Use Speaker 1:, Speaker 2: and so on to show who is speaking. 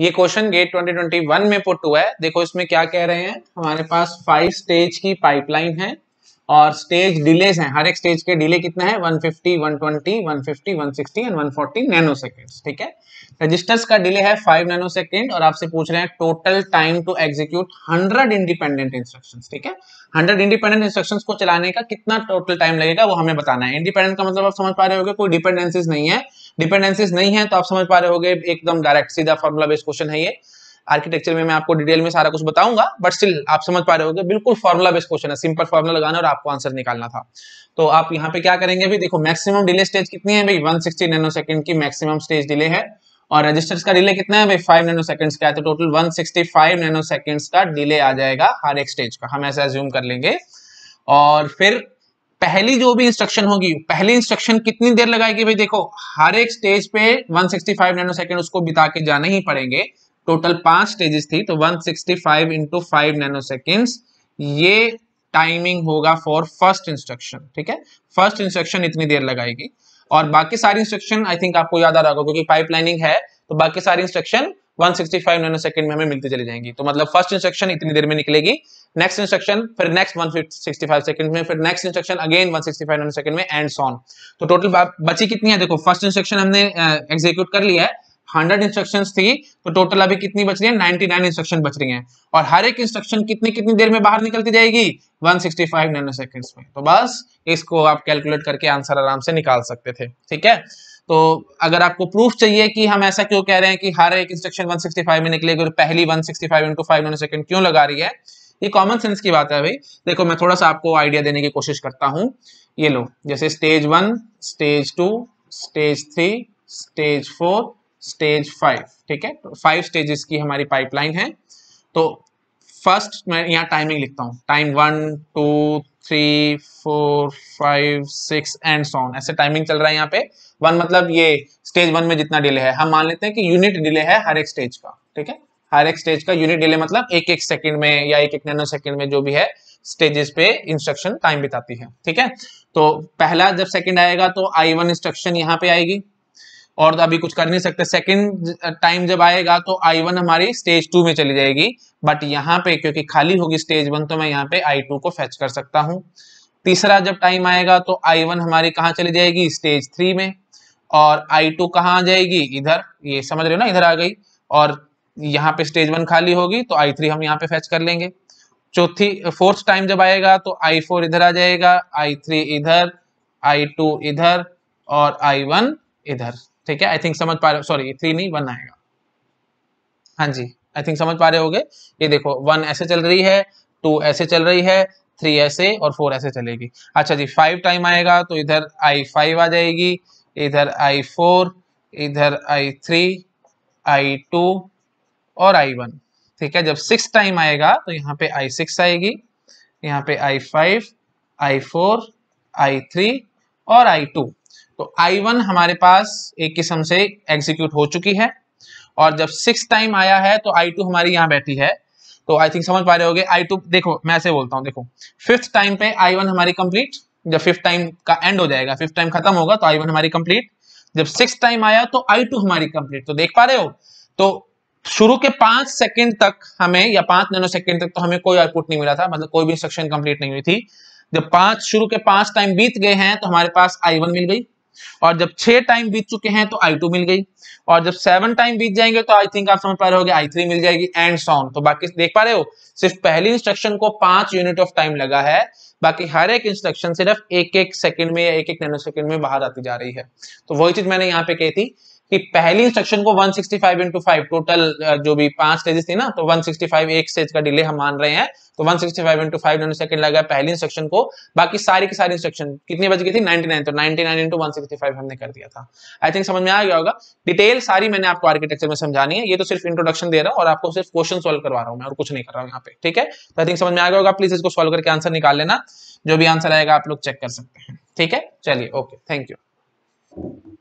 Speaker 1: ये question gate 2021 में put हुआ है देखो इसमें क्या कह रहे हैं हमारे पास फाइव स्टेज की पाइपलाइन है और स्टेज डिले हैं हर एक स्टेज के डिले कितना है 150, 120, 150, 160 140 नैनो सेकेंड्स ठीक है रजिस्टर्स का डिले है 5 नैनो सेकेंड और आपसे पूछ रहे हैं total time to execute 100 independent instructions ठीक है 100 इंडिपेंडेंट इंस्ट्रक्शंस को चलाने का कितना टोटल टाइम लगेगा वो हमें बताना है इंडिपेंडेंट का मतलब आप समझ पा रहे हो कोई डिपेंडेंसीज नहीं है डिपेंडेंसीज नहीं है तो आप समझ पा रहे हो एकदम डायरेक्ट सीधा फॉर्मुला बेस्ड क्वेश्चन है ये आर्किटेक्चर में मैं आपको डिटेल में सारा कुछ बताऊंगा बट स्टिल आप समझ पा रहे हो बिल्कुल फॉर्मुला बेस्ट क्वेश्चन है सिंपल फॉर्मुला लगाना और आपको आंसर निकालना था तो आप यहाँ पे क्या करेंगे भी देखो मैक्सिमम डिले स्टेज कितनी है भाई नैनो सेकंड की मैक्सिमम स्टेज डिले है और रजिस्टर्स का डिले कितना है भाई 5 नैनो सेकंड्स का है तो टोटल 165 नैनो सेकंड्स का डिले आ जाएगा हर एक स्टेज का हम ऐसा एज्यूम कर लेंगे और फिर पहली जो भी इंस्ट्रक्शन होगी पहली इंस्ट्रक्शन कितनी देर लगाएगी भाई देखो हर एक स्टेज पे 165 नैनो सेकंड उसको बिता के जाना ही पड़ेंगे टोटल पांच स्टेजेस थी तो 165 sixty five into five nano ये टाइमिंग होगा फॉर फर्स्ट इंस्ट्रक्शन ठीक है फर्स्ट इंस्ट्रक्शन इतनी देर लगाएगी और बाकी सारी इंस्ट्रक्शन आई थिंक आपको याद आ रहा होगा क्योंकि पाइपलाइनिंग है तो बाकी सारी इंस्ट्रक्शन 165 नैनो सेकंड में हमें मिलती चली जाएंगी तो मतलब फर्स्ट इंस्ट्रक्शन इतनी देर में निकलेगी नेक्स्ट इंस्ट्रक्शन फिर नेक्स्ट 165 सेकंड में फिर next instruction again 165 nano second में एंड सॉन तो टोटल बची कितनी है देखो फर्स्ट इंस्ट्रक्शन हमने एग्जीक्यूट कर लिया है हंड्रेड इंस्ट्रक्शन थी तो टोटल अभी कितनी बच रही है नाइनटी नाइन इंस्ट्रक्शन बच रही है और हर एक इंस्ट्रक्शन कितनी कितनी देर में बाहर निकलती जाएगी one sixty five nano seconds में तो बस इसको आप कैलकुलेट करके आंसर आराम से निकाल सकते थे ठीक है तो अगर आपको प्रूफ चाहिए कि हम ऐसा क्यों कह रहे हैं कि हर एक इंस्ट्रक्शन 165 में निकलेगी और पहली 165 sixty five into five nano second क्यों लगा रही है ये कॉमन सेंस की बात है भाई देखो मैं थोड़ा सा आपको आइडिया देने की कोशिश करता हूं ये लो जैसे stage one stage two stage three stage four stage five ठीक है तो फाइव स्टेजेस की हमारी पाइपलाइन है तो फर्स्ट मैं यहाँ टाइमिंग लिखता हूँ time one two three four five six and so on ऐसे टाइमिंग चल रहा है यहाँ पे वन मतलब ये स्टेज वन में जितना डिले है हम मान लेते हैं कि यूनिट डिले है हर एक स्टेज का ठीक है हर एक स्टेज का यूनिट डिले मतलब एक एक सेकंड में या एक एक नैनो सेकंड में जो भी है स्टेजेस पे इंस्ट्रक्शन टाइम बिताती है ठीक है तो पहला जब सेकंड आएगा तो आई वन इंस्ट्रक्शन यहाँ पे आएगी और तो अभी कुछ कर नहीं सकते सेकेंड टाइम जब आएगा तो आई वन हमारी स्टेज टू में चली जाएगी बट यहाँ पे क्योंकि खाली होगी स्टेज वन तो मैं यहाँ पे आई टू को फैच कर सकता हूँ तीसरा जब टाइम आएगा तो आई वन हमारी कहाँ चली जाएगी स्टेज थ्री में और आई टू कहाँ आ जाएगी इधर ये समझ रहे हो ना इधर आ गई और यहाँ पे स्टेज वन खाली होगी तो आई थ्री हम यहाँ पे फैच कर लेंगे चौथी फोर्थ टाइम जब आएगा तो आई फोर इधर आ जाएगा आई थ्री इधर आई टू इधर और आई वन इधर ठीक है आई थिंक समझ पा रहे हो सॉरी थ्री नहीं वन आएगा हाँ जी आई थिंक समझ पा रहे हो ये देखो वन ऐसे चल रही है टू ऐसे चल रही है थ्री ऐसे और फोर ऐसे चलेगी अच्छा जी फाइव टाइम आएगा तो इधर आई फाइव आ जाएगी इधर आई फोर इधर आई थ्री आई टू और आई वन ठीक है जब सिक्स टाइम आएगा तो यहाँ पे आई सिक्स आएगी यहाँ पे I five I four I three और आई टू तो आई वन हमारे पास एक किस्म से एग्जीक्यूट हो चुकी है और जब सिक्स टाइम आया है तो आई टू हमारी यहाँ बैठी है तो आई थिंक समझ पा रहे गए आई टू देखो मैं ऐसे बोलता हूँ देखो फिफ्थ टाइम पे आई वन हमारी कंप्लीट जब फिफ्थ टाइम का एंड हो जाएगा फिफ्थ टाइम खत्म होगा तो आई वन हमारी कंप्लीट जब सिक्स टाइम आया तो आई टू हमारी कंप्लीट तो देख पा रहे हो तो शुरू के पांच सेकंड तक हमें या पांच नैनो सेकंड तक तो हमें कोई आउटपुट नहीं मिला था मतलब कोई भी इंस्ट्रक्शन कंप्लीट नहीं हुई थी जब पांच शुरू के पांच टाइम बीत गए हैं तो हमारे पास आई वन मिल गई और जब छह टाइम बीत चुके हैं तो आई टू मिल गई और जब सेवन टाइम बीत जाएंगे तो आई थिंक आप समझ पा रहे हो आई थ्री मिल जाएगी एंड सॉन तो बाकी देख पा रहे हो सिर्फ पहली इंस्ट्रक्शन को पांच यूनिट ऑफ टाइम लगा है बाकी हर एक इंस्ट्रक्शन सिर्फ एक एक सेकंड में या एक एक नैनो सेकंड में बाहर आती जा रही है तो वही चीज मैंने यहाँ पे कही थी कि पहली इंस्ट्रक्शन को 165 sixty five into five total जो भी पांच स्टेजेस थी ना तो 165 एक स्टेज का डिले हम मान रहे हैं तो 165 sixty five into five second लगा पहली इंस्ट्रक्शन को बाकी सारी की सारी इंस्ट्रक्शन कितनी बच गई थी 99 तो 99 नाइन इंटू हमने कर दिया था आई थिंक समझ में आ गया होगा डिटेल सारी मैंने आपको आर्किटेक्चर में समझानी है ये तो सिर्फ इंट्रोडक्शन दे रहा हूँ और आपको सिर्फ क्वेश्चन सोल्व करवा रहा हूँ मैं और कुछ नहीं कर रहा हूँ यहाँ पे ठीक है तो आई थिंक समझ में आ गया होगा प्लीज इसको सोल्व करके आंसर निकाल लेना जो भी आंसर आएगा आप लोग चेक कर सकते हैं ठीक है चलिए ओके थैंक यू